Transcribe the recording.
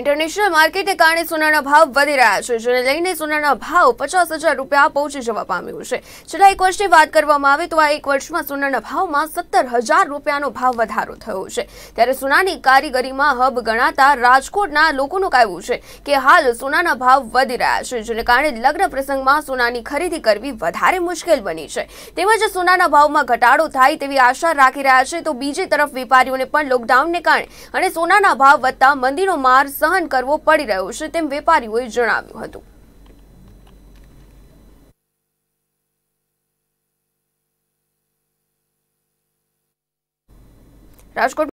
international માર્કેટને કારણે સોનાના ભાવ વધી રહ્યા છે જેને લઈને સોનાના ભાવ પચાસ હજાર રૂપિયા પહોંચી જવા પામ્યું છે છેલ્લા એક વર્ષની વાત કરવામાં આવે તો આ એક વર્ષમાં સોનાના ભાવમાં સત્તર હજાર રૂપિયાનો ભાવ વધારો થયો છે ત્યારે સોનાની કારીગરીમાં હબ ગણાતા રાજકોટના લોકોનું કહેવું છે કે હાલ સોનાના ભાવ વધી રહ્યા છે જેને કારણે લગ્ન પ્રસંગમાં સોનાની ખરીદી કરવી વધારે મુશ્કેલ બની છે તેમજ સોનાના ભાવમાં ઘટાડો થાય તેવી આશા રાખી રહ્યા છે તો બીજી તરફ વેપારીઓને પણ લોકડાઉનને કારણે અને સોનાના ભાવ વધતા મંદીનો માર્ગ સહન કરવો પડી રહ્યો છે તેમ વેપારીઓએ જણાવ્યું હતું રાજકોટ